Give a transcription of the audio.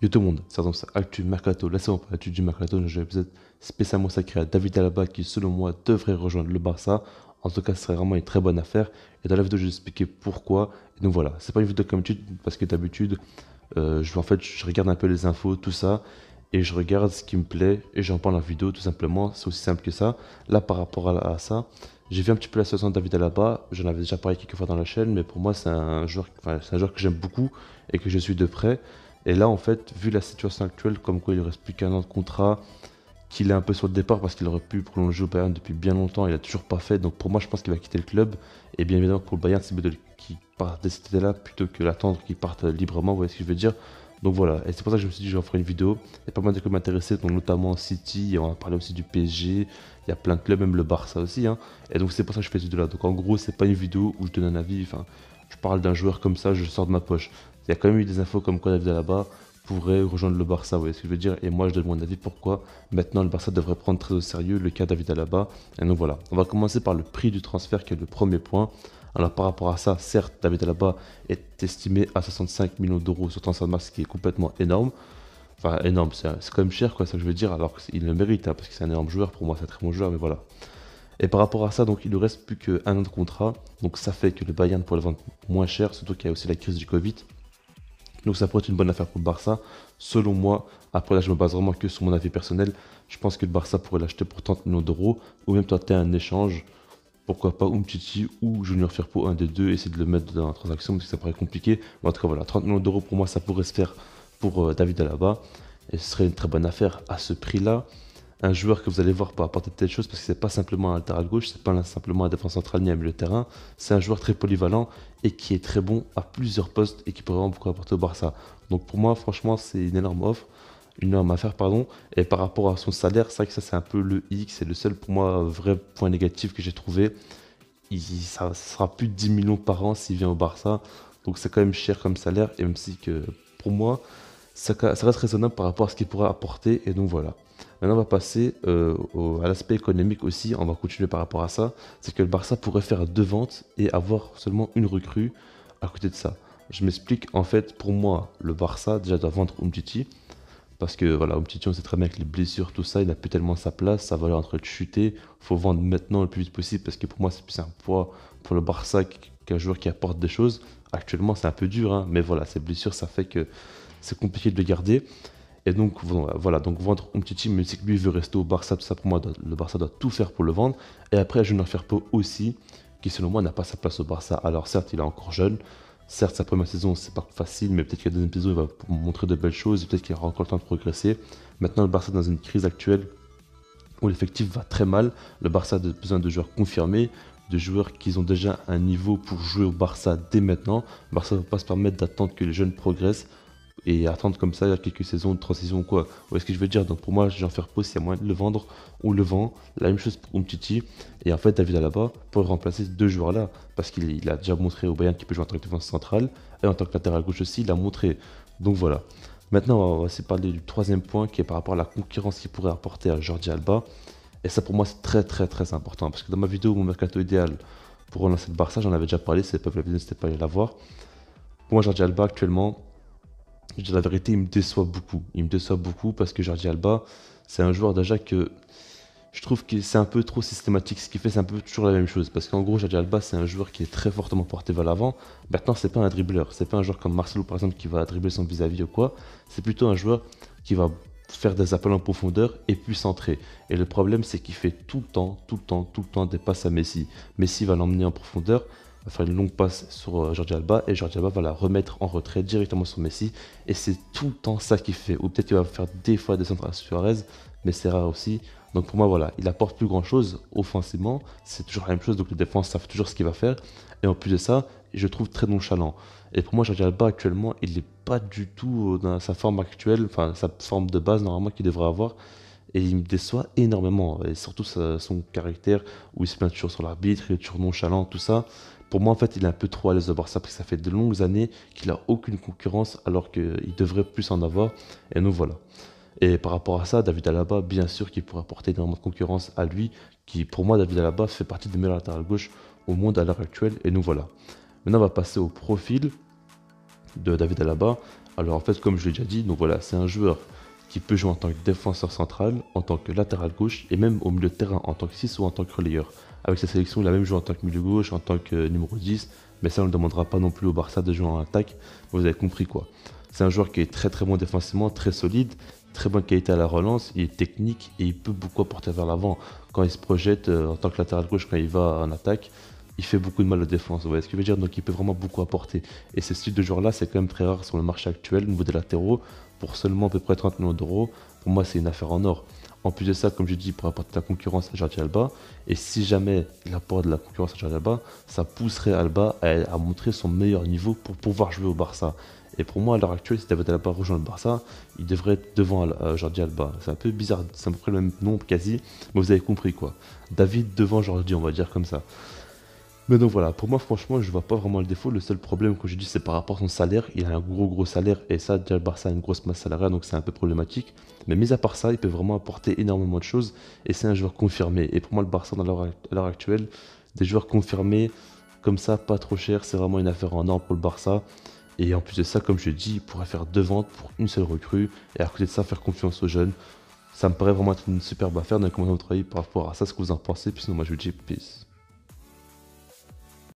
Yo tout le monde, c'est dans Actu Mercato, la saison Actu du Mercato, un être spécialement sacré à David Alaba qui selon moi devrait rejoindre le Barça. En tout cas, ce serait vraiment une très bonne affaire. Et dans la vidéo, je vais expliquer pourquoi. donc voilà, c'est pas une vidéo comme d'habitude parce que d'habitude, euh, je en fait, je regarde un peu les infos, tout ça, et je regarde ce qui me plaît et j'en parle la vidéo tout simplement. C'est aussi simple que ça. Là, par rapport à, ça, j'ai vu un petit peu la situation de David Alaba. J'en avais déjà parlé quelques fois dans la chaîne, mais pour moi, c'est un un joueur que j'aime beaucoup et que je suis de près. Et là, en fait, vu la situation actuelle, comme quoi il ne reste plus qu'un an de contrat, qu'il est un peu sur le départ parce qu'il aurait pu prolonger au Bayern depuis bien longtemps, il n'a toujours pas fait. Donc pour moi, je pense qu'il va quitter le club. Et bien évidemment, pour le Bayern, c'est mieux qu'il parte de cette là plutôt que l'attendre qu'il parte librement. Vous voyez ce que je veux dire Donc voilà, et c'est pour ça que je me suis dit, je vais en faire une vidéo. Il y a pas mal de clubs intéressés, donc notamment City, on a parlé aussi du PSG. Il y a plein de clubs, même le Barça aussi. Hein. Et donc c'est pour ça que je fais cette vidéo là. Donc en gros, c'est pas une vidéo où je donne un avis. Enfin, je parle d'un joueur comme ça, je sors de ma poche il y a quand même eu des infos comme quoi David Alaba pourrait rejoindre le Barça, vous voyez ce que je veux dire Et moi, je donne mon avis pourquoi maintenant le Barça devrait prendre très au sérieux le cas David Alaba. Et donc voilà, on va commencer par le prix du transfert qui est le premier point. Alors par rapport à ça, certes, David Alaba est estimé à 65 millions d'euros sur Transfermarkt, ce qui est complètement énorme. Enfin, énorme, c'est quand même cher, quoi, ça que je veux dire, alors qu'il le mérite, hein, parce que c'est un énorme joueur, pour moi c'est un très bon joueur, mais voilà. Et par rapport à ça, donc il ne reste plus qu'un an de contrat, donc ça fait que le Bayern pourrait le vendre moins cher, surtout qu'il y a aussi la crise du Covid. Donc ça pourrait être une bonne affaire pour Barça. Selon moi, après là je me base vraiment que sur mon avis personnel, je pense que Barça pourrait l'acheter pour 30 millions d'euros ou même tenter un échange. Pourquoi pas Umtiti ou Junior Firpo, un des deux, essayer de le mettre dans la transaction parce que ça paraît compliqué. en tout cas voilà, 30 millions d'euros pour moi ça pourrait se faire pour euh, David Alaba et ce serait une très bonne affaire à ce prix-là un joueur que vous allez voir pour apporter telle chose, parce que c'est pas simplement un latéral gauche, c'est pas simplement un défense central ni un milieu de terrain, c'est un joueur très polyvalent et qui est très bon à plusieurs postes et qui pourrait vraiment beaucoup apporter au Barça. Donc pour moi, franchement, c'est une énorme offre, une énorme affaire, pardon. Et par rapport à son salaire, c'est vrai que ça c'est un peu le X, c'est le seul pour moi vrai point négatif que j'ai trouvé. Il, ça sera plus de 10 millions par an s'il vient au Barça, donc c'est quand même cher comme salaire, et même si que pour moi, ça, ça reste raisonnable par rapport à ce qu'il pourrait apporter, et donc voilà. Maintenant, on va passer euh, à l'aspect économique aussi. On va continuer par rapport à ça. C'est que le Barça pourrait faire deux ventes et avoir seulement une recrue à côté de ça. Je m'explique. En fait, pour moi, le Barça déjà doit vendre Umtiti. Parce que voilà, Umtiti, on sait très bien que les blessures, tout ça, il n'a plus tellement sa place. Sa valeur est en train de chuter. faut vendre maintenant le plus vite possible. Parce que pour moi, c'est plus un poids pour le Barça qu'un joueur qui apporte des choses. Actuellement, c'est un peu dur. Hein. mais voilà, ces blessures, ça fait que c'est compliqué de le garder. Et donc voilà, donc vendre team, même si lui veut rester au Barça, ça pour moi, le Barça doit tout faire pour le vendre. Et après, Junior pas aussi, qui selon moi n'a pas sa place au Barça. Alors certes, il est encore jeune, certes, sa première saison, c'est pas facile, mais peut-être qu'à la deuxième saison, il va montrer de belles choses, peut-être qu'il aura encore le temps de progresser. Maintenant, le Barça est dans une crise actuelle où l'effectif va très mal. Le Barça a besoin de joueurs confirmés, de joueurs qui ont déjà un niveau pour jouer au Barça dès maintenant. Le Barça ne peut pas se permettre d'attendre que les jeunes progressent et attendre comme ça il y a quelques saisons, trois saisons ou quoi. Ou est-ce que je veux dire Donc pour moi, j'en faire pause, a moyen de le vendre, ou le vend. La même chose pour Umtiti. Et en fait, David Alaba pourrait remplacer ces deux joueurs-là parce qu'il a déjà montré au Bayern qu'il peut jouer en tant que défense centrale et en tant que latéral gauche aussi, il a montré. Donc voilà. Maintenant, on va aussi parler du troisième point qui est par rapport à la concurrence qu'il pourrait apporter à Jordi Alba. Et ça pour moi, c'est très très très important parce que dans ma vidéo, mon mercato idéal pour relancer le Barça, j'en avais déjà parlé, c'est pas la vidéo, c'était pas aller la voir. Pour moi, Jordi Alba actuellement, la vérité, il me déçoit beaucoup. Il me déçoit beaucoup parce que Jordi Alba, c'est un joueur déjà que je trouve que c'est un peu trop systématique. Ce qu'il fait, c'est un peu toujours la même chose. Parce qu'en gros, Jordi Alba, c'est un joueur qui est très fortement porté vers l'avant. Maintenant, c'est pas un dribbleur. C'est pas un joueur comme Marcelo, par exemple, qui va dribbler son vis-à-vis -vis ou quoi. C'est plutôt un joueur qui va faire des appels en profondeur et puis centrer. Et le problème, c'est qu'il fait tout le temps, tout le temps, tout le temps des passes à Messi. Messi va l'emmener en profondeur va faire une longue passe sur euh, Jordi Alba et Jordi Alba va la remettre en retrait directement sur Messi et c'est tout le temps ça qu'il fait ou peut-être il va faire des fois descendre à Suarez mais c'est rare aussi donc pour moi voilà il apporte plus grand chose offensivement c'est toujours la même chose donc les défenses savent toujours ce qu'il va faire et en plus de ça je trouve très nonchalant et pour moi Jordi Alba actuellement il n'est pas du tout euh, dans sa forme actuelle enfin sa forme de base normalement qu'il devrait avoir et il me déçoit énormément et surtout son caractère où il se plaint toujours sur l'arbitre il est toujours nonchalant tout ça pour moi, en fait, il est un peu trop à l'aise de voir ça, parce que ça fait de longues années qu'il n'a aucune concurrence, alors qu'il devrait plus en avoir. Et nous voilà. Et par rapport à ça, David Alaba, bien sûr qu'il pourrait apporter énormément de concurrence à lui, qui pour moi, David Alaba fait partie des meilleurs latérales gauche au monde à l'heure actuelle, et nous voilà. Maintenant, on va passer au profil de David Alaba. Alors en fait, comme je l'ai déjà dit, nous voilà, c'est un joueur qui peut jouer en tant que défenseur central, en tant que latéral gauche et même au milieu de terrain en tant que 6 ou en tant que relayeur. Avec sa sélection, il a même joué en tant que milieu gauche, en tant que euh, numéro 10, mais ça on ne demandera pas non plus au Barça de jouer en attaque, vous avez compris quoi. C'est un joueur qui est très très bon défensivement, très solide, très bonne qualité à la relance, il est technique et il peut beaucoup apporter vers l'avant. Quand il se projette euh, en tant que latéral gauche, quand il va en attaque, il fait beaucoup de mal aux défenses. Vous voyez ce que je veux dire Donc il peut vraiment beaucoup apporter. Et ce style de joueur-là, c'est quand même très rare sur le marché actuel, au niveau des latéraux, pour seulement à peu près 30 millions d'euros. Pour moi, c'est une affaire en or. En plus de ça, comme je dis, pour apporter de la concurrence à Jordi Alba. Et si jamais il apporte de la concurrence à Jordi Alba, ça pousserait Alba à, montrer son meilleur niveau pour pouvoir jouer au Barça. Et pour moi, à l'heure actuelle, si David Alba rejoint le Barça, il devrait être devant euh, Jordi Alba. C'est un peu bizarre, c'est à peu près le même nombre quasi, mais vous avez compris quoi. David devant Jordi, on va dire comme ça. Mais donc voilà, pour moi, franchement, je vois pas vraiment le défaut. Le seul problème, que j'ai dit, c'est par rapport à son salaire. Il a un gros, gros salaire. Et ça, déjà, le Barça a une grosse masse salariale, donc c'est un peu problématique. Mais mis à part ça, il peut vraiment apporter énormément de choses. Et c'est un joueur confirmé. Et pour moi, le Barça, à l'heure actuelle, des joueurs confirmés, comme ça, pas trop cher, c'est vraiment une affaire en or pour le Barça. Et en plus de ça, comme je dis, il pourrait faire deux ventes pour une seule recrue. Et à côté de ça, faire confiance aux jeunes. Ça me paraît vraiment être une superbe affaire. Donc, comment vous travaillez par rapport à ça, ce que vous en pensez. Puis sinon, moi, je vous dis peace.